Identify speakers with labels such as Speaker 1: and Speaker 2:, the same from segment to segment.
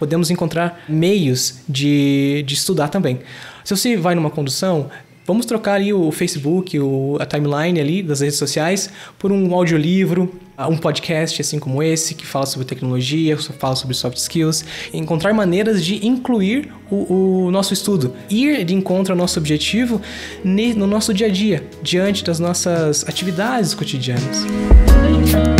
Speaker 1: podemos encontrar meios de, de estudar também. Se você vai numa condução, vamos trocar ali o Facebook, o, a timeline ali das redes sociais por um audiolivro, ah, um podcast assim como esse que fala sobre tecnologia, fala sobre soft skills, encontrar maneiras de incluir o, o nosso estudo, ir de encontro ao nosso objetivo no nosso dia a dia, diante das nossas atividades cotidianas. Música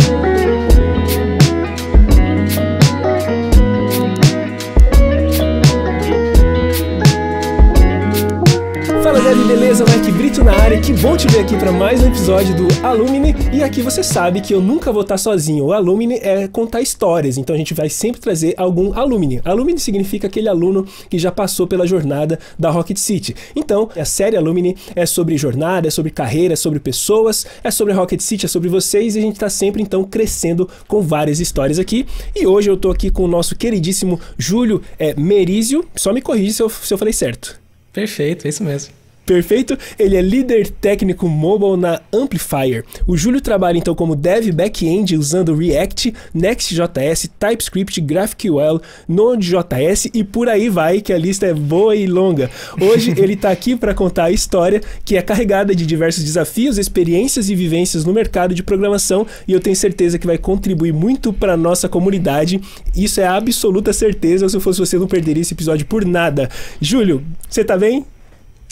Speaker 2: que bom te ver aqui para mais um episódio do Alumni. E aqui você sabe que eu nunca vou estar sozinho. O Alumni é contar histórias, então a gente vai sempre trazer algum Alumni. Alumni significa aquele aluno que já passou pela jornada da Rocket City. Então, a série Alumni é sobre jornada, é sobre carreira, é sobre pessoas, é sobre Rocket City, é sobre vocês e a gente está sempre então crescendo com várias histórias aqui. E hoje eu estou aqui com o nosso queridíssimo Júlio é, Merizio. Só me corrija se eu, se eu falei certo. Perfeito, é isso mesmo. Perfeito? Ele é líder técnico mobile na Amplifier. O Júlio trabalha então como dev back-end usando React, Next.js, TypeScript, GraphQL, Node.js e por aí vai, que a lista é boa e longa. Hoje ele está aqui para contar a história que é carregada de diversos desafios, experiências e vivências no mercado de programação e eu tenho certeza que vai contribuir muito para nossa comunidade. Isso é absoluta certeza, se eu fosse você não perderia esse episódio por nada. Júlio, você tá bem?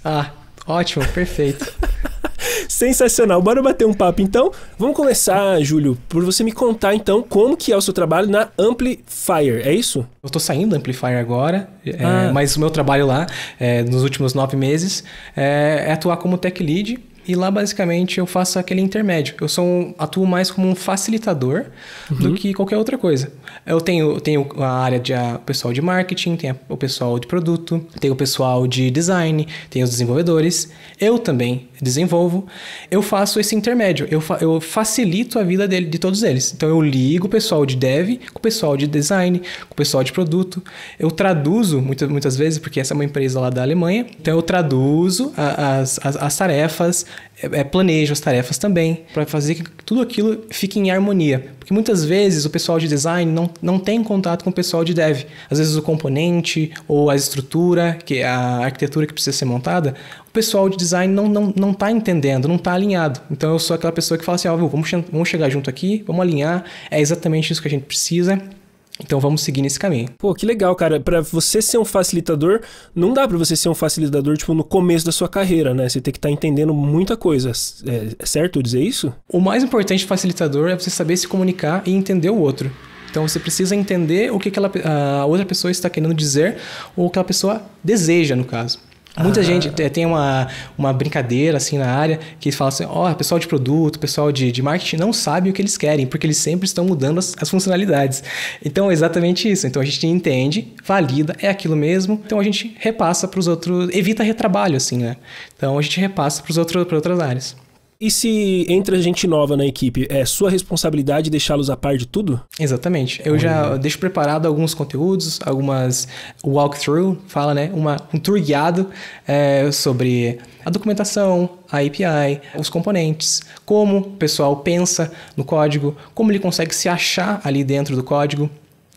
Speaker 2: Ah, Ótimo, perfeito. Sensacional. Bora bater um papo então. Vamos começar, Júlio, por você me contar então como que é o seu trabalho na Amplifier, é isso? Eu tô saindo
Speaker 1: da Amplifier agora, é, ah. é, mas o meu trabalho lá, é, nos últimos nove meses, é, é atuar como tech lead e lá, basicamente, eu faço aquele intermédio. Eu sou um, atuo mais como um facilitador uhum. do que qualquer outra coisa. Eu tenho, eu tenho a área de a, pessoal de marketing, tem o pessoal de produto, tem o pessoal de design, tem os desenvolvedores. Eu também desenvolvo. Eu faço esse intermédio. Eu, fa, eu facilito a vida dele, de todos eles. Então, eu ligo o pessoal de dev com o pessoal de design, com o pessoal de produto. Eu traduzo muitas, muitas vezes, porque essa é uma empresa lá da Alemanha. Então, eu traduzo a, as, as, as tarefas, é, é planeja as tarefas também, para fazer que tudo aquilo fique em harmonia. Porque muitas vezes o pessoal de design não, não tem contato com o pessoal de dev. Às vezes o componente ou a estrutura, que é a arquitetura que precisa ser montada, o pessoal de design não está não, não tá entendendo, não está alinhado. Então eu sou aquela pessoa que fala assim: ó, ah, vamos, vamos chegar junto aqui, vamos alinhar, é exatamente isso que a gente precisa então vamos seguir nesse caminho. Pô, que legal,
Speaker 2: cara. Para você ser um facilitador, não dá para você ser um facilitador tipo no começo da sua carreira, né? Você tem que estar tá entendendo muita coisa. É, é certo dizer isso? O mais importante facilitador
Speaker 1: é você saber se comunicar e entender o outro. Então você precisa entender o que aquela, a outra pessoa está querendo dizer ou o que a pessoa deseja, no caso. Muita gente é, tem uma, uma brincadeira assim na área que fala assim: ó, oh, pessoal de produto, pessoal de, de marketing não sabe o que eles querem, porque eles sempre estão mudando as, as funcionalidades. Então é exatamente isso. Então a gente entende, valida, é aquilo mesmo. Então a gente repassa para os outros, evita retrabalho, assim, né?
Speaker 2: Então a gente repassa para outros, outras áreas. E se entra gente nova na equipe, é sua responsabilidade deixá-los a par de tudo? Exatamente. Eu já deixo preparado alguns conteúdos,
Speaker 1: algumas walkthrough, fala, né? Uma, um tour guiado é, sobre a documentação, a API, os componentes, como o pessoal pensa no código, como ele consegue se achar ali dentro do código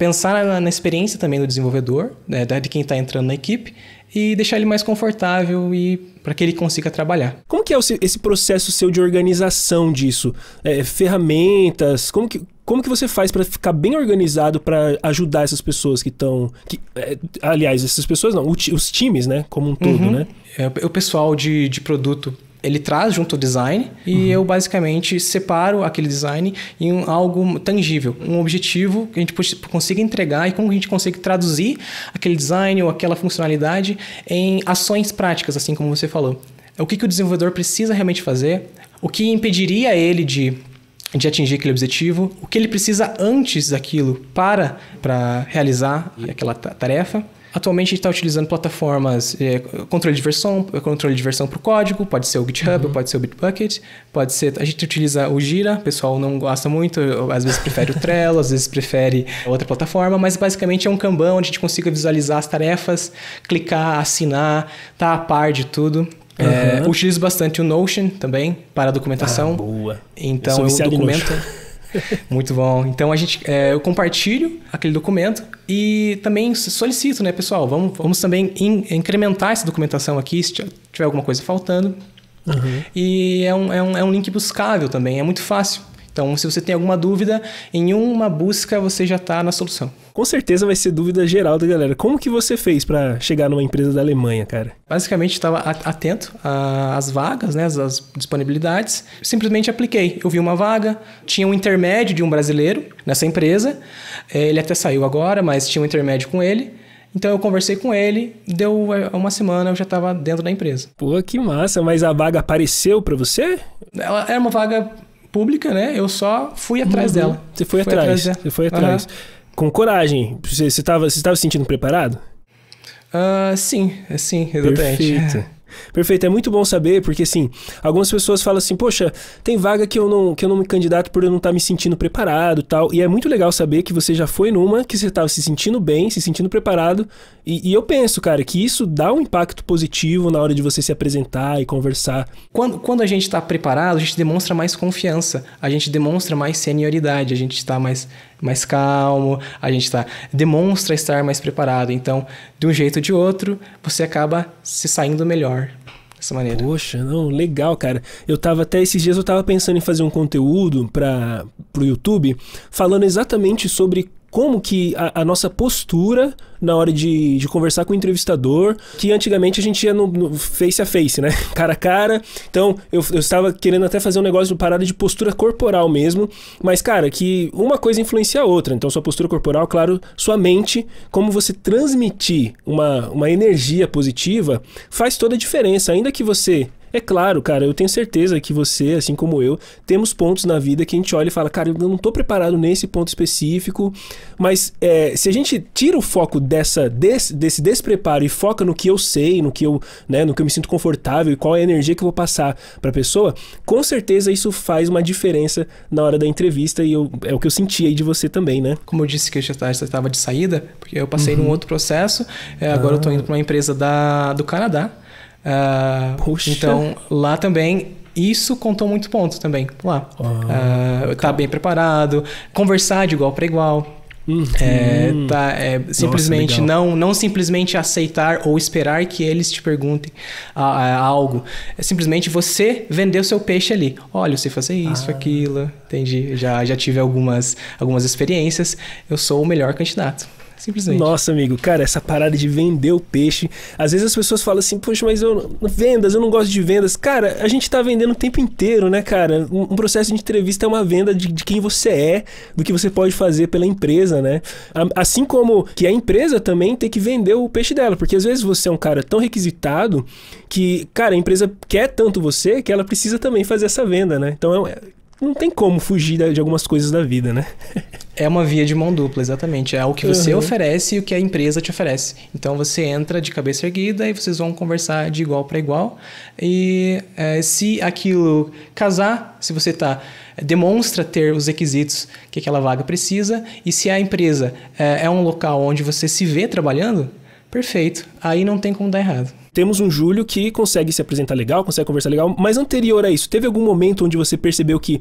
Speaker 1: pensar na, na experiência também do desenvolvedor, né, de quem está entrando na equipe, e deixar ele mais confortável e para que ele consiga trabalhar.
Speaker 2: Como que é esse processo seu de organização disso? É, ferramentas? Como que, como que você faz para ficar bem organizado para ajudar essas pessoas que estão... É, aliás, essas pessoas não, os times, né? Como um todo, uhum. né? É, o pessoal de,
Speaker 1: de produto ele traz junto o design e uhum. eu basicamente separo aquele design em um, algo tangível, um objetivo que a gente consiga entregar e como a gente consegue traduzir aquele design ou aquela funcionalidade em ações práticas, assim como você falou. O que, que o desenvolvedor precisa realmente fazer, o que impediria ele de de atingir aquele objetivo, o que ele precisa antes daquilo para, para realizar aquela tarefa Atualmente a gente está utilizando plataformas, é, controle de versão, é, controle de versão para o código, pode ser o GitHub, uhum. pode ser o Bitbucket, pode ser. A gente utiliza o Gira, o pessoal não gosta muito, às vezes prefere o Trello, às vezes prefere outra plataforma, mas basicamente é um Kanban onde a gente consiga visualizar as tarefas, clicar, assinar, tá a par de tudo. É, uhum. É, utilizo bastante o Notion também para documentação. Ah, boa. Então eu, eu documento. Muito bom. Então a gente, é, eu compartilho aquele documento e também solicito, né, pessoal, vamos, vamos também in, incrementar essa documentação aqui, se tiver alguma coisa faltando. Uhum. E é um, é, um, é um link buscável também, é muito fácil. Então, se você tem alguma dúvida, em uma busca você já está na solução com certeza vai ser dúvida geral da
Speaker 2: galera. Como que você fez para chegar numa empresa da Alemanha, cara?
Speaker 1: Basicamente, estava atento às vagas, né, às disponibilidades. Simplesmente apliquei. Eu vi uma vaga, tinha um intermédio de um brasileiro nessa empresa. É, ele até saiu agora, mas tinha um intermédio com ele. Então eu conversei com ele, deu é, uma semana eu já estava dentro da empresa.
Speaker 2: Pô, que massa, mas a vaga apareceu para você? Ela era uma vaga pública, né? Eu só fui atrás uhum. dela. Você foi, foi atrás, atrás você foi atrás. Uhum com coragem. Você estava você tava se sentindo preparado? Uh, sim, é sim, exatamente. Perfeito. Perfeito, é muito bom saber, porque assim, algumas pessoas falam assim, poxa, tem vaga que eu não, que eu não me candidato por eu não estar tá me sentindo preparado tal. E é muito legal saber que você já foi numa, que você estava se sentindo bem, se sentindo preparado. E, e, eu penso, cara, que isso dá um impacto positivo na hora de você se apresentar e conversar. Quando, quando a gente está preparado, a gente demonstra mais confiança, a gente demonstra mais
Speaker 1: senioridade, a gente está mais mais calmo, a gente tá, demonstra estar mais
Speaker 2: preparado. Então, de um jeito ou de outro, você acaba se saindo melhor dessa maneira. Poxa, não, legal, cara. Eu tava até esses dias eu tava pensando em fazer um conteúdo para pro YouTube falando exatamente sobre como que a, a, nossa postura na hora de, de, conversar com o entrevistador, que antigamente a gente ia no, no, face a face, né? Cara a cara. Então, eu, eu estava querendo até fazer um negócio de parada de postura corporal mesmo. Mas, cara, que uma coisa influencia a outra. Então, sua postura corporal, claro, sua mente, como você transmitir uma, uma energia positiva, faz toda a diferença. Ainda que você é claro, cara, eu tenho certeza que você, assim como eu, temos pontos na vida que a gente olha e fala, cara, eu não tô preparado nesse ponto específico, mas é, se a gente tira o foco dessa, desse, desse despreparo e foca no que eu sei, no que eu, né, no que eu me sinto confortável e qual é a energia que eu vou passar pra pessoa, com certeza isso faz uma diferença na hora da entrevista e eu, é o que eu senti aí de você também, né? Como eu disse que eu já estava de saída, porque eu passei uhum. num outro
Speaker 1: processo, é, agora ah. eu tô ah. indo pra uma empresa da, do Canadá, Uh, então, lá também isso contou muito ponto também lá. Ah, uh, tá bem preparado, conversar de igual para igual. Uhum. É, tá, é, simplesmente Nossa, não não simplesmente aceitar ou esperar que eles te perguntem a, a algo é simplesmente você vender o seu peixe ali olha eu sei fazer isso ah. aquilo entendi já
Speaker 2: já tive algumas algumas experiências eu sou o melhor candidato Simplesmente. Nossa, amigo, cara, essa parada de vender o peixe. Às vezes as pessoas falam assim, poxa, mas eu. Vendas, eu não gosto de vendas. Cara, a gente tá vendendo o tempo inteiro, né, cara? Um, processo de entrevista é uma venda de, de quem você é, do que você pode fazer pela empresa, né? Assim como que a empresa também tem que vender o peixe dela, porque às vezes você é um cara tão requisitado que, cara, a empresa quer tanto você que ela precisa também fazer essa venda, né? Então é, é não tem como fugir de algumas coisas da vida, né? É uma via de mão dupla, exatamente. É o que você uhum.
Speaker 1: oferece e o que a empresa te oferece. Então você entra de cabeça erguida e vocês vão conversar de igual para igual. E é, se aquilo casar, se você tá é, demonstra ter os requisitos que aquela vaga precisa e se a empresa é, é um local onde você se vê
Speaker 2: trabalhando, perfeito. Aí não tem como dar errado. Temos um Júlio que consegue se apresentar legal, consegue conversar legal, mas anterior a isso, teve algum momento onde você percebeu que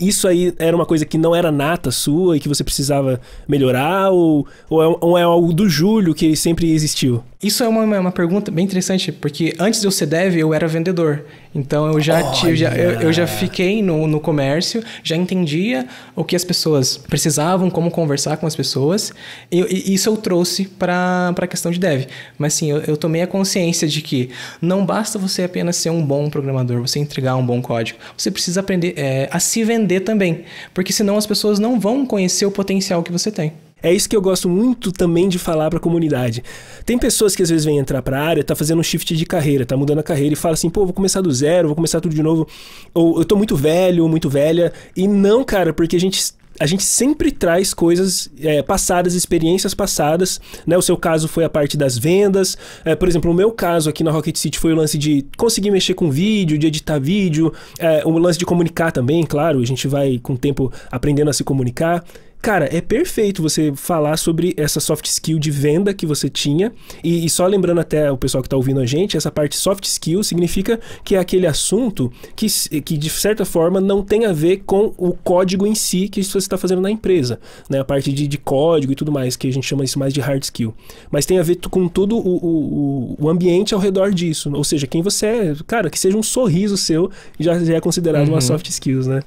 Speaker 2: isso aí era uma coisa que não era nata sua e que você precisava melhorar? Ou, ou, é, ou é algo do Júlio que sempre existiu? Isso é uma, uma pergunta bem interessante, porque antes de eu ser dev, eu era vendedor.
Speaker 1: Então eu já, tive, eu, eu, já fiquei no, no comércio, já entendia o que as pessoas precisavam, como conversar com as pessoas. E, e isso eu trouxe para a questão de dev. Mas sim, eu, eu tomei a consciência de que não basta você apenas ser um bom programador, você entregar um bom código. Você precisa aprender é, a se vender também, porque senão
Speaker 2: as pessoas não vão conhecer o potencial que você tem. É isso que eu gosto muito também de falar para a comunidade. Tem pessoas que às vezes vêm entrar para a área, tá fazendo um shift de carreira, tá mudando a carreira e fala assim, pô, vou começar do zero, vou começar tudo de novo, ou eu tô muito velho, muito velha. E não, cara, porque a gente a gente sempre traz coisas é, passadas, experiências passadas, né? O seu caso foi a parte das vendas, é, por exemplo, o meu caso aqui na Rocket City foi o lance de conseguir mexer com vídeo, de editar vídeo, é, o lance de comunicar também, claro, a gente vai com o tempo aprendendo a se comunicar. Cara, é perfeito você falar sobre essa soft skill de venda que você tinha. E, e só lembrando até o pessoal que está ouvindo a gente, essa parte soft skill significa que é aquele assunto que, que de certa forma não tem a ver com o código em si que você está fazendo na empresa. Né? A parte de, de código e tudo mais, que a gente chama isso mais de hard skill. Mas tem a ver com todo o, o, o ambiente ao redor disso. Ou seja, quem você é. Cara, que seja um sorriso seu já, já é considerado uhum. uma soft skills, né?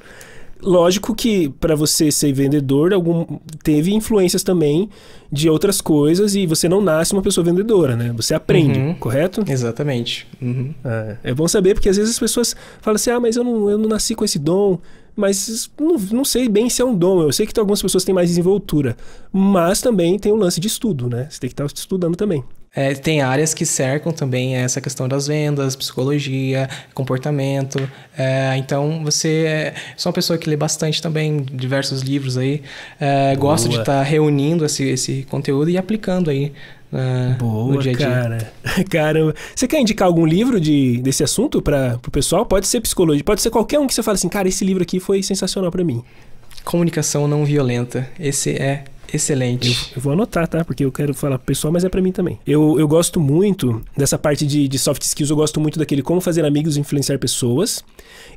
Speaker 2: Lógico que para você ser vendedor, algum, teve influências também de outras coisas e você não nasce uma pessoa vendedora, né? Você aprende, uhum. correto? Exatamente. Uhum. É, é bom saber porque às vezes as pessoas falam assim: ah, mas eu não, eu não nasci com esse dom mas não, não, sei bem se é um dom. Eu sei que tem algumas pessoas que têm mais desenvoltura, mas também tem o lance de estudo, né? Você tem que estar tá estudando também.
Speaker 1: É, tem áreas que cercam também essa questão das vendas, psicologia, comportamento. É, então, você é uma pessoa que lê bastante também, diversos livros aí. É, gosto de estar tá reunindo esse, esse conteúdo e aplicando aí
Speaker 2: na, né, Boa, dia dia. cara. Caramba. Você quer indicar algum livro de, desse assunto para o pessoal? Pode ser psicologia, pode ser qualquer um que você fala assim, cara, esse livro aqui foi sensacional para mim. Comunicação não violenta. Esse é Excelente. Eu, eu, vou anotar, tá? Porque eu quero falar pro pessoal, mas é para mim também. Eu, eu gosto muito dessa parte de, de soft skills, eu gosto muito daquele como fazer amigos e influenciar pessoas.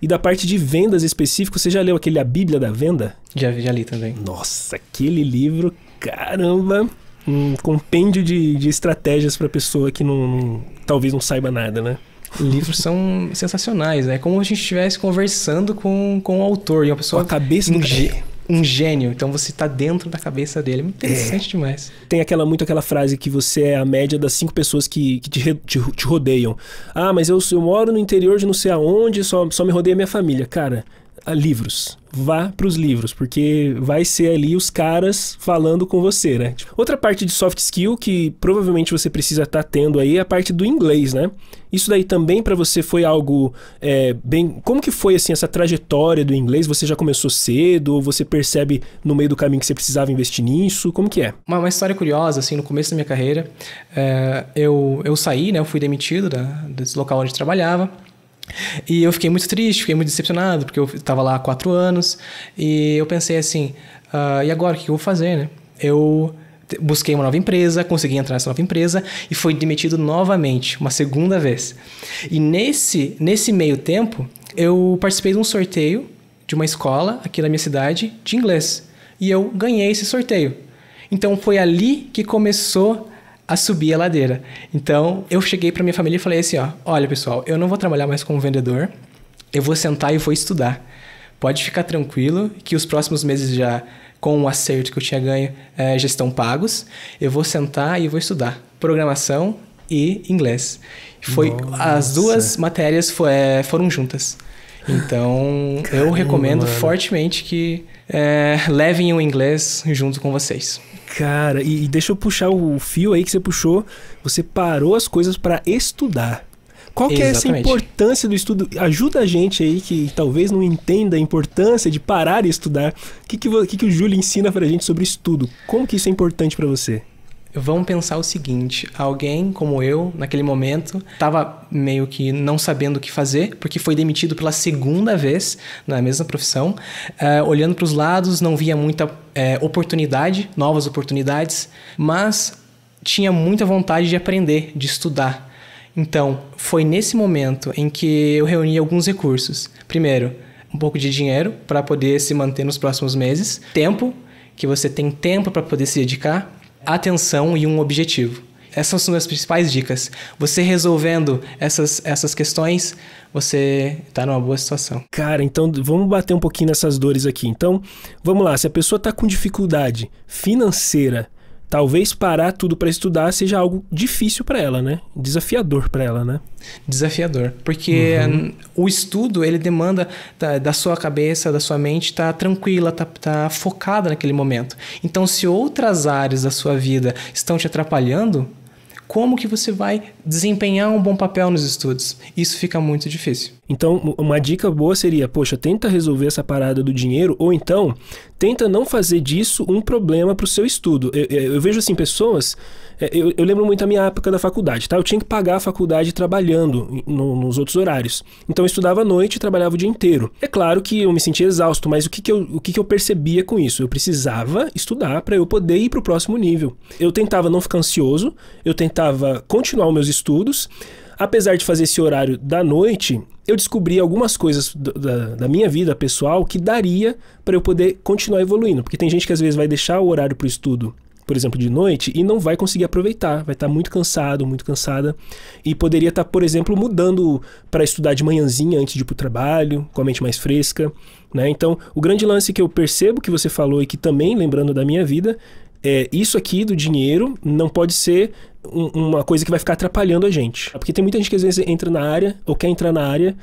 Speaker 2: E da parte de vendas específico, você já leu aquele A Bíblia da Venda? Já, já li também. Nossa, aquele livro, caramba! Um compêndio de, de estratégias para pessoa que não, não, talvez não saiba nada, né? livros são sensacionais, né? É como se a gente estivesse conversando com, com o autor e a pessoa. Com a cabeça do... G um gênio. Então você está dentro da cabeça dele. É muito é. interessante é. demais. Tem aquela muito aquela frase que você é a média das cinco pessoas que, que te, te, te rodeiam. Ah, mas eu, eu moro no interior de não sei aonde, só, só me rodeia minha família. Cara, a livros. Vá para os livros, porque vai ser ali os caras falando com você, né? Outra parte de soft skill que provavelmente você precisa estar tá tendo aí é a parte do inglês, né? Isso daí também para você foi algo é, bem. Como que foi assim essa trajetória do inglês? Você já começou cedo ou você percebe no meio do caminho que você precisava investir nisso? Como que é?
Speaker 1: Uma, uma história curiosa, assim, no começo da minha carreira, é, eu, eu saí, né? Eu fui demitido da, desse local onde trabalhava. E eu fiquei muito triste, fiquei muito decepcionado, porque eu estava lá há quatro anos. E eu pensei assim: uh, e agora o que eu vou fazer, né? Eu busquei uma nova empresa, consegui entrar nessa nova empresa e fui demitido novamente, uma segunda vez. E nesse, nesse meio tempo, eu participei de um sorteio de uma escola aqui na minha cidade de inglês. E eu ganhei esse sorteio. Então foi ali que começou a subir a ladeira. Então, eu cheguei para minha família e falei assim, ó, olha pessoal, eu não vou trabalhar mais como vendedor, eu vou sentar e vou estudar. Pode ficar tranquilo que os próximos meses já com o acerto que eu tinha ganho é, já estão pagos. Eu vou sentar e vou estudar programação e inglês. Foi Nossa. as duas matérias foi, eh, foram juntas. Então, Caramba, eu recomendo mano. fortemente que é,
Speaker 2: levem o inglês junto com vocês. Cara, e, e deixa eu puxar o fio aí que você puxou. Você parou as coisas para estudar. Qual que é essa importância do estudo? Ajuda a gente aí que talvez não entenda a importância de parar e estudar. O que, que, que, que o Júlio ensina pra gente sobre estudo? Como que isso é importante para você? Vamos pensar o
Speaker 1: seguinte: alguém como eu, naquele momento, estava meio que não sabendo o que fazer, porque foi demitido pela segunda vez na é mesma profissão. Eh, olhando para os lados, não via muita é, oportunidade, novas oportunidades, mas tinha muita vontade de aprender, de estudar. Então, foi nesse momento em que eu reuni alguns recursos. Primeiro, um pouco de dinheiro para poder se manter nos próximos meses, tempo, que você tem tempo para poder se dedicar, atenção e um objetivo. Essas são as principais dicas. Você resolvendo essas, essas questões,
Speaker 2: você está numa boa situação. Cara, então vamos bater um pouquinho nessas dores aqui. Então, vamos lá. Se a pessoa está com dificuldade financeira, talvez parar tudo para estudar seja algo difícil para ela, né? Desafiador para ela, né? Desafiador, porque uhum.
Speaker 1: o estudo ele demanda da, da, sua cabeça, da sua mente estar tá tranquila, tá, tá, focada naquele momento. Então, se outras áreas da sua vida estão te atrapalhando,
Speaker 2: como que você vai desempenhar um bom papel nos estudos? Isso fica muito difícil. Então, uma dica boa seria, poxa, tenta resolver essa parada do dinheiro, ou então, tenta não fazer disso um problema para o seu estudo. Eu, eu, eu, vejo, assim, pessoas... É, eu, eu, lembro muito a minha época da faculdade, tá? Eu tinha que pagar a faculdade trabalhando no, nos outros horários. Então, eu estudava à noite e trabalhava o dia inteiro. É claro que eu me sentia exausto, mas o que, que, eu, o que, que eu percebia com isso? Eu precisava estudar para eu poder ir para o próximo nível. Eu tentava não ficar ansioso, eu tentava continuar os meus estudos, apesar de fazer esse horário da noite, eu descobri algumas coisas da, da, minha vida pessoal que daria para eu poder continuar evoluindo. Porque tem gente que às vezes vai deixar o horário para o estudo, por exemplo, de noite, e não vai conseguir aproveitar, vai estar tá muito cansado, muito cansada. E poderia estar, tá, por exemplo, mudando para estudar de manhãzinha antes de ir para o trabalho, com a mente mais fresca. Né? Então, o grande lance que eu percebo que você falou e que também, lembrando da minha vida, é, isso aqui do dinheiro não pode ser um, uma coisa que vai ficar atrapalhando a gente. É porque tem muita gente que às vezes entra na área ou quer entrar na área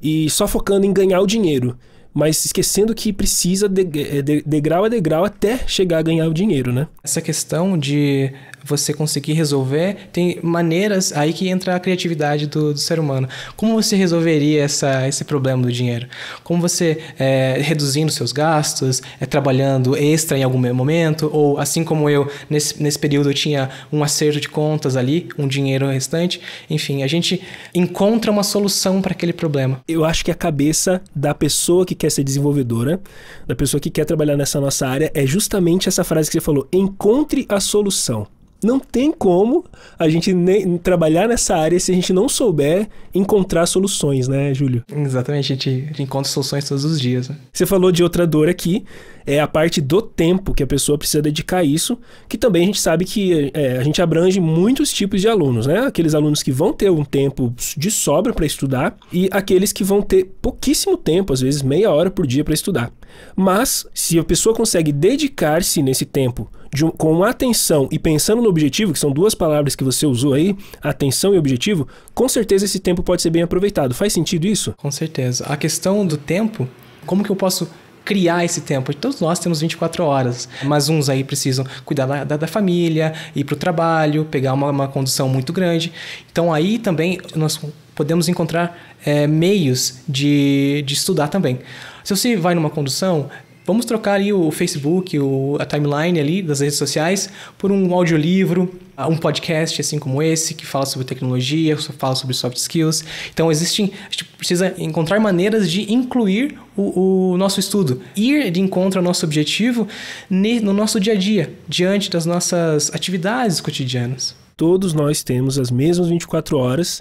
Speaker 2: e só focando em ganhar o dinheiro mas esquecendo que precisa de, é, de, degrau a degrau até chegar a ganhar o dinheiro, né? Essa questão de você conseguir
Speaker 1: resolver, tem maneiras aí que entra a criatividade do, do ser humano. Como você resolveria essa, esse problema do dinheiro? Como você é, reduzindo seus gastos, é, trabalhando extra em algum momento, ou assim como eu, nesse, nesse período eu tinha um acerto de contas ali, um dinheiro restante. Enfim, a gente encontra uma solução para aquele problema.
Speaker 2: Eu acho que a cabeça da pessoa que quer ser desenvolvedora, da pessoa que quer trabalhar nessa nossa área, é justamente essa frase que você falou: encontre a solução. Não tem como a gente trabalhar nessa área se a gente não souber encontrar soluções, né, Júlio? Exatamente, a gente, a gente encontra soluções todos os dias. Né? Você falou de outra dor aqui, é a parte do tempo que a pessoa precisa dedicar a isso, que também a gente sabe que é, a gente abrange muitos tipos de alunos, né? Aqueles alunos que vão ter um tempo de sobra para estudar e aqueles que vão ter pouquíssimo tempo, às vezes meia hora por dia para estudar. Mas se a pessoa consegue dedicar-se nesse tempo com atenção e pensando no objetivo, que são duas palavras que você usou aí, atenção e objetivo, com certeza esse tempo pode ser bem aproveitado. Faz sentido isso? Com certeza. A questão do tempo, como que eu posso criar esse tempo. Todos nós temos
Speaker 1: 24 horas, mas uns aí precisam cuidar da, da família, ir para o trabalho, pegar uma, uma, condução muito grande. Então aí também nós podemos encontrar é, meios de, de estudar também. Se você vai numa condução, Vamos trocar ali o Facebook, o, a timeline ali das redes sociais por um audiolivro, ah, um podcast assim como esse, que fala sobre tecnologia, fala sobre soft skills. Então, existem, a gente precisa encontrar maneiras de incluir o, o nosso estudo, ir de encontro ao nosso objetivo
Speaker 2: no nosso dia a dia, diante das nossas atividades cotidianas todos nós temos as mesmas 24 horas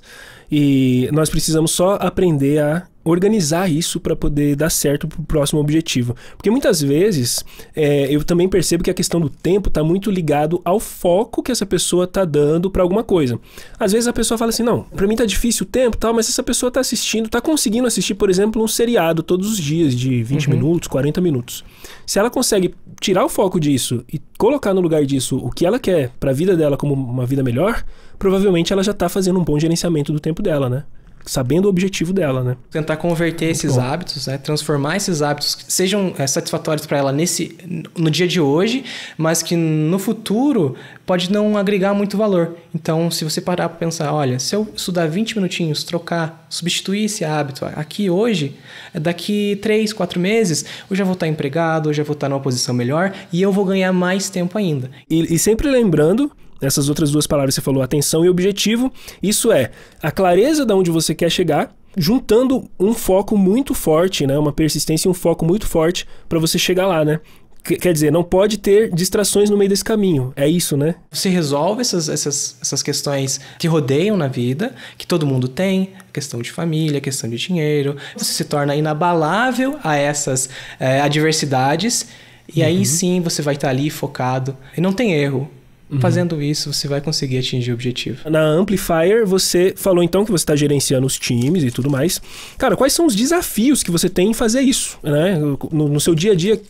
Speaker 2: e nós precisamos só aprender a organizar isso para poder dar certo para o próximo objetivo. Porque muitas vezes é, eu também percebo que a questão do tempo está muito ligado ao foco que essa pessoa está dando para alguma coisa. Às vezes a pessoa fala assim, não, para mim tá difícil o tempo, tal, mas essa pessoa está assistindo, está conseguindo assistir, por exemplo, um seriado todos os dias de 20 uhum. minutos, 40 minutos. Se ela consegue tirar o foco disso e colocar no lugar disso o que ela quer para a vida dela como uma vida melhor, provavelmente ela já está fazendo um bom gerenciamento do tempo dela, né? sabendo o objetivo dela, né?
Speaker 1: Tentar converter esses bom. hábitos, né? Transformar esses hábitos que sejam é, satisfatórios para ela nesse no dia de hoje, mas que no futuro pode não agregar muito valor. Então, se você parar para pensar, olha, se eu estudar 20 minutinhos, trocar, substituir esse hábito aqui hoje, é daqui 3, 4 meses, eu já vou estar tá empregado, eu já vou estar tá numa posição
Speaker 2: melhor e eu vou ganhar mais tempo ainda. e, e sempre lembrando essas outras duas palavras que você falou, atenção e objetivo, isso é a clareza de onde você quer chegar, juntando um foco muito forte, né? Uma persistência e um foco muito forte para você chegar lá, né? Quer dizer, não pode ter distrações no meio desse caminho. É isso, né? Você resolve essas, essas,
Speaker 1: essas questões que rodeiam na vida, que todo mundo tem, questão de família, questão de dinheiro. Você se torna inabalável a essas é, adversidades. E uhum. aí sim você vai estar tá ali focado. E não tem erro. Uhum. Fazendo isso, você vai conseguir atingir
Speaker 2: o objetivo. Na Amplifier, você falou então que você está gerenciando os times e tudo mais. Cara, quais são os desafios que você tem em fazer isso? Né? No, no seu dia a dia,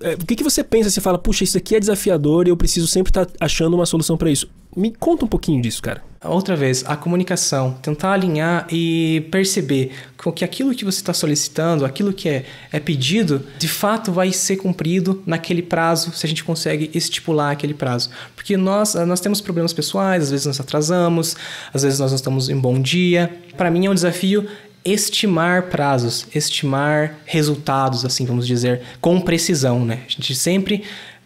Speaker 2: é, o que, que você pensa? Você fala, puxa, isso aqui é desafiador e eu preciso sempre estar tá achando uma solução para isso. Me conta um pouquinho disso, cara.
Speaker 1: Outra vez, a comunicação. Tentar alinhar e perceber que aquilo que você está solicitando, aquilo que é, é pedido, de fato vai ser cumprido naquele prazo, se a gente consegue estipular aquele prazo. Porque nós, ah, nós temos problemas pessoais, às vezes nós atrasamos, às vezes nós não estamos em bom dia. Para mim é um desafio estimar prazos, estimar resultados, assim, vamos dizer, com precisão, né? A gente sempre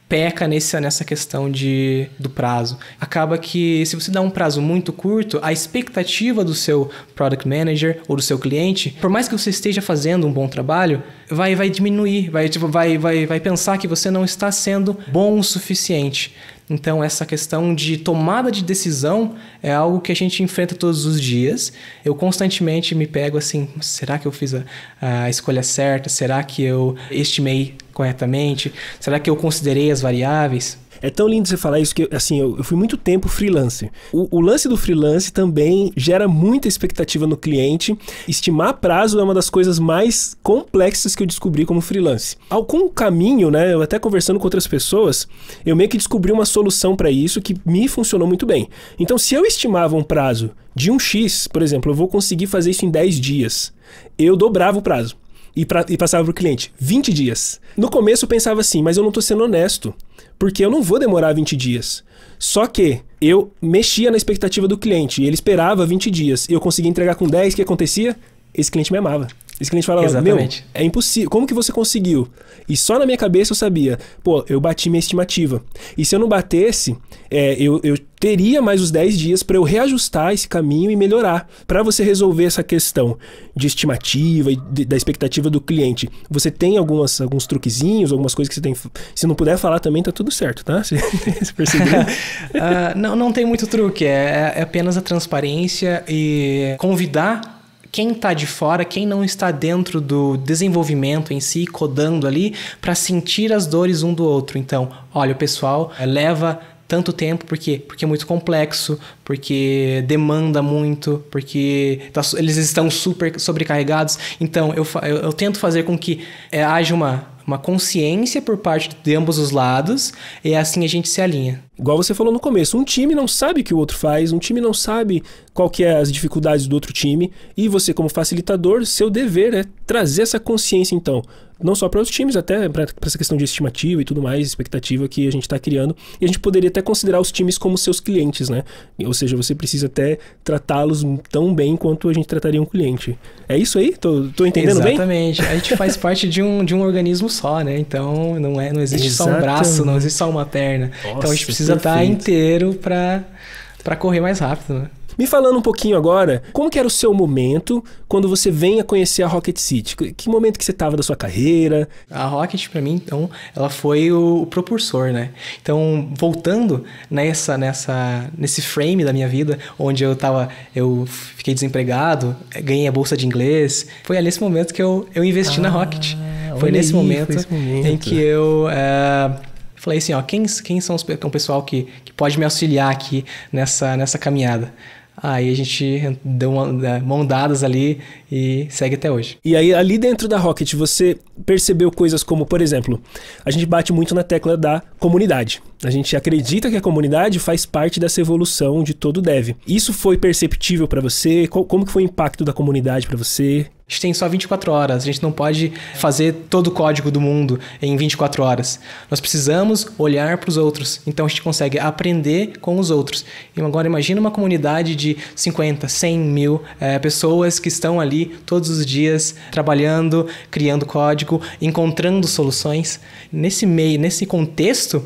Speaker 1: peca nesse, nessa questão de, do prazo. Acaba que se você dá um prazo muito curto, a expectativa do seu product manager ou do seu cliente, por mais que você esteja fazendo um bom trabalho, vai, vai diminuir, vai, tipo, vai, vai, vai pensar que você não está sendo bom o suficiente. Então, essa questão de tomada de decisão é algo que a gente enfrenta todos os dias. Eu constantemente me pego assim: será que eu fiz a, a escolha certa? Será que eu estimei corretamente?
Speaker 2: Será que eu considerei as variáveis? É tão lindo você falar isso que, assim, eu, eu fui muito tempo freelancer. O, o, lance do freelance também gera muita expectativa no cliente. Estimar prazo é uma das coisas mais complexas que eu descobri como freelance. Algum caminho, né? Eu até conversando com outras pessoas, eu meio que descobri uma solução para isso que me funcionou muito bem. Então, se eu estimava um prazo de um X, por exemplo, eu vou conseguir fazer isso em 10 dias, eu dobrava o prazo e, pra, e passava cliente. 20 dias. No começo eu pensava assim, mas eu não estou sendo honesto, porque eu não vou demorar 20 dias. Só que eu mexia na expectativa do cliente, ele esperava 20 dias, e eu conseguia entregar com 10, o que acontecia? Esse cliente me amava. Isso que a gente fala, Exatamente. meu, é impossível. Como que você conseguiu? E só na minha cabeça eu sabia, pô, eu bati minha estimativa. E se eu não batesse, é, eu, eu teria mais os 10 dias para eu reajustar esse caminho e melhorar. Para você resolver essa questão de estimativa e de, da expectativa do cliente, você tem algumas, alguns truquezinhos, algumas coisas que você tem. Se não puder falar também, tá tudo certo, tá? Você, você percebeu? uh, não, não tem muito truque,
Speaker 1: é, é, é apenas a transparência e convidar quem está de fora, quem não está dentro do desenvolvimento em si, codando ali, para sentir as dores um do outro. Então, olha, o pessoal eh, leva tanto tempo, por quê? Porque é muito complexo, porque demanda muito, porque tá, eles estão super sobrecarregados. Então, eu, eu, eu tento fazer com que é, haja uma, uma consciência por parte
Speaker 2: de ambos os lados, e é assim a gente se alinha. Igual você falou no começo, um time não sabe o que o outro faz, um time não sabe qual que é as dificuldades do outro time, e você como facilitador, seu dever é trazer essa consciência então, não só para os times, até para essa questão de estimativa e tudo mais, expectativa que a gente está criando. E a gente poderia até considerar os times como seus clientes, né? Ou seja, você precisa até tratá-los tão bem quanto a gente trataria um cliente. É isso aí? Tô, tô entendendo Exatamente. bem? Exatamente. A gente faz parte de um, de um organismo só,
Speaker 1: né? Então não, é, não existe Exatamente. só um braço, não
Speaker 2: existe só uma perna. Nossa, então a gente precisa precisa tá Perfeito. estar inteiro para correr mais rápido, né? Me falando um pouquinho agora, como que era o seu momento quando você vem a conhecer a Rocket City? Que momento que você estava da sua carreira? A Rocket para mim, então, ela
Speaker 1: foi o, propulsor, né? Então, voltando nessa nessa nesse frame da minha vida, onde eu tava, eu fiquei desempregado, ganhei a bolsa de inglês, foi ali nesse momento que eu, eu investi ah, na Rocket. Foi nesse, aí, momento foi nesse momento em que eu uh, Falei assim, ó, quem, quem são os, então, o é pessoal que, que pode me auxiliar aqui nessa, nessa caminhada? Aí a gente deu uma, né, mão dadas ali e segue
Speaker 2: até hoje. E aí, ali dentro da Rocket, você percebeu coisas como, por exemplo, a gente bate muito na tecla da comunidade. A gente acredita que a comunidade faz parte dessa evolução de todo dev. Isso foi perceptível para você? Como que foi o impacto da comunidade para você? A
Speaker 1: gente tem só 24 horas, a gente não pode fazer todo o código do mundo em 24 horas. Nós precisamos olhar para os outros, então a gente consegue aprender com os outros. E agora imagina uma comunidade de 50, 100 mil é, pessoas que estão ali todos os dias trabalhando, criando código, encontrando soluções. Nesse meio, nesse contexto,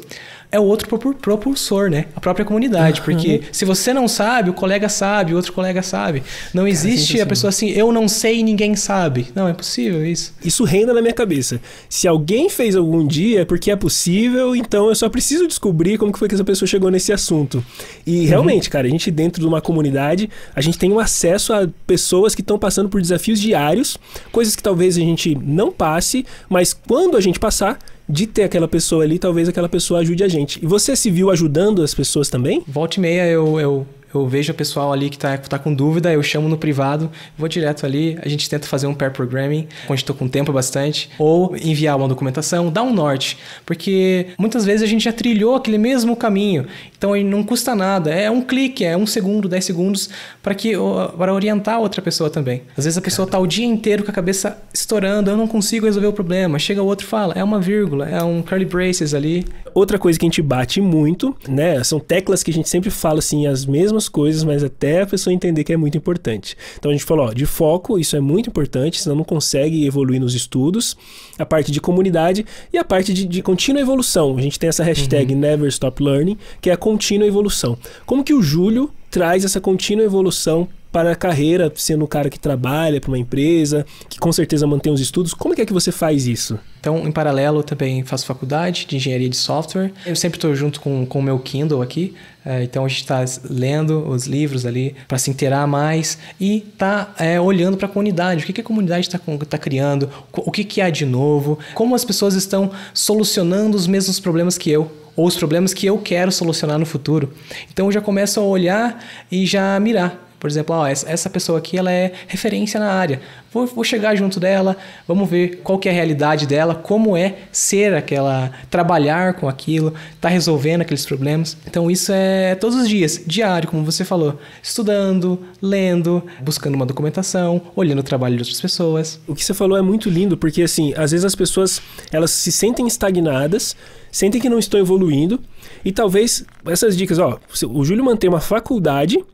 Speaker 1: é o outro propulsor, né? A própria comunidade. Uhum. Porque se você não sabe, o colega sabe, o outro colega sabe. Não existe a pessoa assim, eu não sei e ninguém
Speaker 2: sabe. Não, é possível isso. Isso renda na minha cabeça. Se alguém fez algum dia, é porque é possível, então eu só preciso descobrir como que foi que essa pessoa chegou nesse assunto. E uhum. realmente, cara, a gente dentro de uma comunidade, a gente tem um acesso a pessoas que estão passando por desafios diários, coisas que talvez a gente não passe, mas quando a gente passar, de ter aquela pessoa ali, talvez aquela pessoa ajude a gente. E você se viu ajudando as pessoas também? Volte e meia eu, eu,
Speaker 1: eu vejo o pessoal ali que está tá com dúvida, eu chamo no privado, vou direto ali, a gente tenta fazer um pair programming, onde estou com tempo bastante, ou enviar uma documentação, dar um norte, porque muitas vezes a gente já trilhou aquele mesmo caminho então aí não custa nada, é um clique, é um segundo, dez segundos para que para orientar a outra pessoa também. Às vezes a pessoa está o dia inteiro
Speaker 2: com a cabeça estourando, eu não consigo resolver o problema. Chega o outro fala, é uma vírgula, é um curly braces ali. Outra coisa que a gente bate muito, né, são teclas que a gente sempre fala assim as mesmas coisas, mas até a pessoa entender que é muito importante. Então a gente falou, ó, de foco, isso é muito importante, senão não consegue evoluir nos estudos. A parte de comunidade e a parte de, de contínua evolução. A gente tem essa hashtag uhum. Never Stop Learning, que é a contínua evolução. Como que o Júlio traz essa contínua evolução para a carreira, sendo o cara que trabalha para uma empresa, que com certeza mantém os estudos. Como é que você faz isso? Então, em paralelo, eu também faço faculdade
Speaker 1: de engenharia de software. Eu sempre estou junto com, com o meu Kindle aqui, é, então a gente está lendo os livros ali para se inteirar mais e tá é, olhando para a comunidade, o que, que a comunidade está tá criando, o que, que há de novo, como as pessoas estão solucionando os mesmos problemas que eu ou os problemas que eu quero solucionar no futuro. Então eu já começo a olhar e já mirar. Por exemplo, ó, essa pessoa aqui ela é referência na área. Vou, vou, chegar junto dela, vamos ver qual que é a realidade dela, como é ser aquela, trabalhar com aquilo, tá resolvendo aqueles problemas. Então isso é todos os dias, diário, como
Speaker 2: você falou, estudando, lendo, buscando uma documentação, olhando o trabalho de outras pessoas. O que você falou é muito lindo, porque assim, às vezes as pessoas elas se sentem estagnadas, sentem que não estão evoluindo, e talvez essas dicas, ó, o Júlio mantém uma faculdade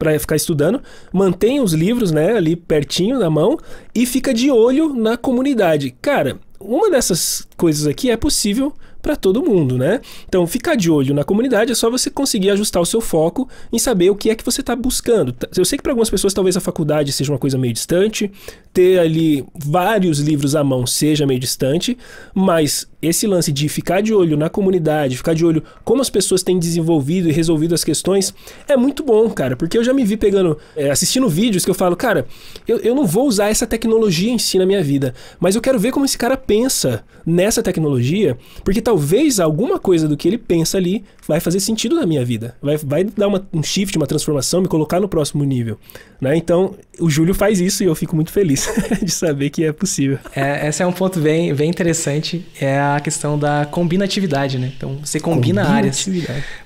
Speaker 2: para ficar estudando, mantém os livros, né, ali pertinho na mão e fica de olho na comunidade. Cara, uma dessas coisas aqui é possível para todo mundo, né? Então, ficar de olho na comunidade é só você conseguir ajustar o seu foco em saber o que é que você está buscando. Eu sei que para algumas pessoas talvez a faculdade seja uma coisa meio distante, ter ali vários livros à mão seja meio distante, mas esse lance de ficar de olho na comunidade, ficar de olho como as pessoas têm desenvolvido e resolvido as questões, é muito bom, cara. Porque eu já me vi pegando, é, assistindo vídeos que eu falo, cara, eu, eu não vou usar essa tecnologia em si na minha vida, mas eu quero ver como esse cara pensa nessa tecnologia, porque talvez alguma coisa do que ele pensa ali vai fazer sentido na minha vida, vai, vai dar uma, um shift, uma transformação, me colocar no próximo nível, né? Então, o Júlio faz isso e eu fico muito feliz de saber que é possível.
Speaker 1: É, esse é um ponto bem, bem interessante, é a questão da combinatividade, né? Então, você combina áreas.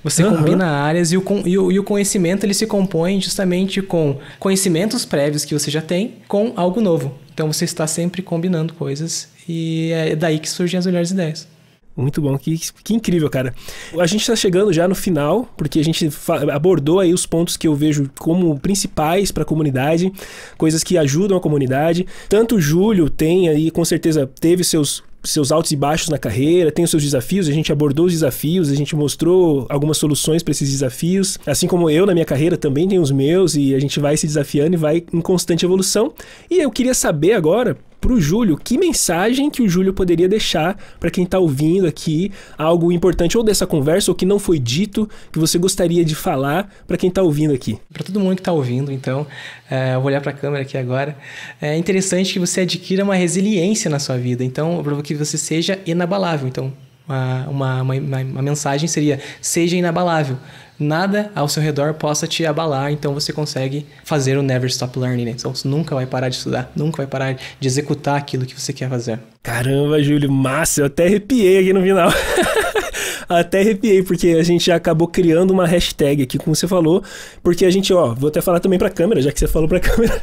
Speaker 1: Você uhum. combina áreas e o, e, o, e o conhecimento ele se compõe justamente com conhecimentos prévios que você já tem com algo novo. Então,
Speaker 2: você está sempre combinando coisas e é daí que surgem as melhores ideias. Muito bom, que, que incrível, cara. A gente está chegando já no final, porque a gente abordou aí os pontos que eu vejo como principais para a comunidade, coisas que ajudam a comunidade. Tanto o Júlio tem aí, com certeza, teve seus seus altos e baixos na carreira, tem os seus desafios, a gente abordou os desafios, a gente mostrou algumas soluções para esses desafios, assim como eu na minha carreira também tenho os meus e a gente vai se desafiando e vai em constante evolução. E eu queria saber agora pro Júlio, que mensagem que o Júlio poderia deixar para quem tá ouvindo aqui, algo importante ou dessa conversa ou que não foi dito, que você gostaria de falar para quem tá ouvindo aqui? Para todo mundo que tá ouvindo, então, é, eu vou olhar para a câmera aqui agora. É interessante que
Speaker 1: você adquira uma resiliência na sua vida, então, para que você seja inabalável. Então, uma, uma, uma, uma, mensagem seria: seja inabalável nada ao seu redor possa te abalar, então você consegue fazer o never stop learning, né? Então você nunca vai parar de estudar, nunca vai parar
Speaker 2: de executar aquilo que você quer fazer. Caramba, Júlio, massa, eu até arrepiei aqui no final. até arrepiei, porque a gente já acabou criando uma hashtag aqui, como você falou. Porque a gente, ó, vou até falar também pra câmera, já que você falou pra câmera.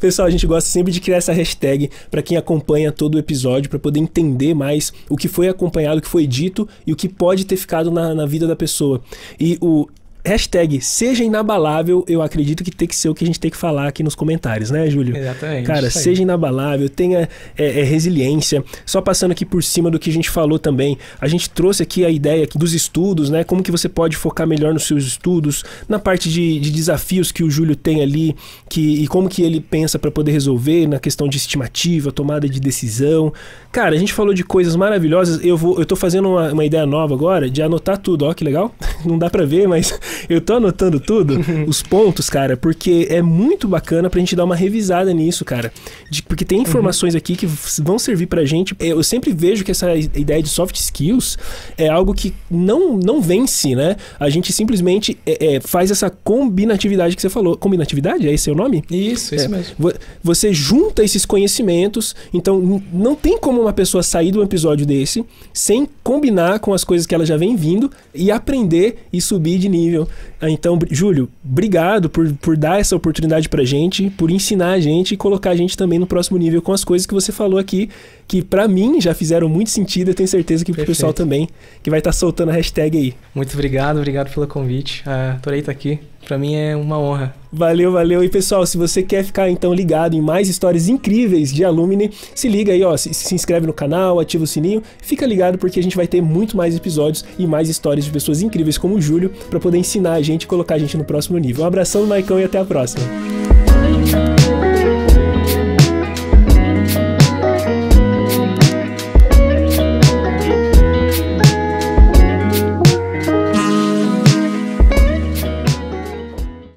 Speaker 2: Pessoal, a gente gosta sempre de criar essa hashtag para quem acompanha todo o episódio, para poder entender mais o que foi acompanhado, o que foi dito e o que pode ter ficado na, na vida da pessoa. E o Hashtag seja inabalável, eu acredito que tem que ser o que a gente tem que falar aqui nos comentários, né, Júlio?
Speaker 1: Exatamente. Cara, seja
Speaker 2: inabalável, tenha é, é, resiliência. Só passando aqui por cima do que a gente falou também, a gente trouxe aqui a ideia dos estudos, né? Como que você pode focar melhor nos seus estudos, na parte de, de desafios que o Júlio tem ali, que, e como que ele pensa para poder resolver, na questão de estimativa, tomada de decisão. Cara, a gente falou de coisas maravilhosas. Eu vou, eu tô fazendo uma, uma ideia nova agora de anotar tudo, ó, que legal. Não dá para ver, mas eu tô anotando tudo, os pontos, cara, porque é muito bacana pra gente dar uma revisada nisso, cara. De, porque tem uhum. informações uhum. aqui que vão servir pra gente. Eu sempre vejo que essa ideia de soft skills é algo que não, não vence, né? A gente simplesmente é, é, faz essa combinatividade que você falou. Combinatividade? É esse o nome? Isso, isso é, mesmo. Você junta esses conhecimentos, então não tem como uma pessoa sair de um episódio desse sem combinar com as coisas que ela já vem vindo e aprender e subir de nível. Ah, então, Júlio, obrigado por, por dar essa oportunidade pra gente, por ensinar a gente e colocar a gente também no próximo nível com as coisas que você falou aqui, que para mim já fizeram muito sentido, e tenho certeza que pro pessoal também, que vai estar tá soltando a hashtag aí. Muito obrigado, obrigado pelo convite. Uh, adorei estar tá aqui. Para mim é uma honra. Valeu, valeu. E pessoal, se você quer ficar então ligado em mais histórias incríveis de Alumni, se liga aí, ó, se, se, inscreve no canal, ativa o sininho, fica ligado porque a gente vai ter muito mais episódios e mais histórias de pessoas incríveis como o Júlio para poder ensinar a gente e colocar a gente no próximo nível. Um abração, Maicão, e até a próxima.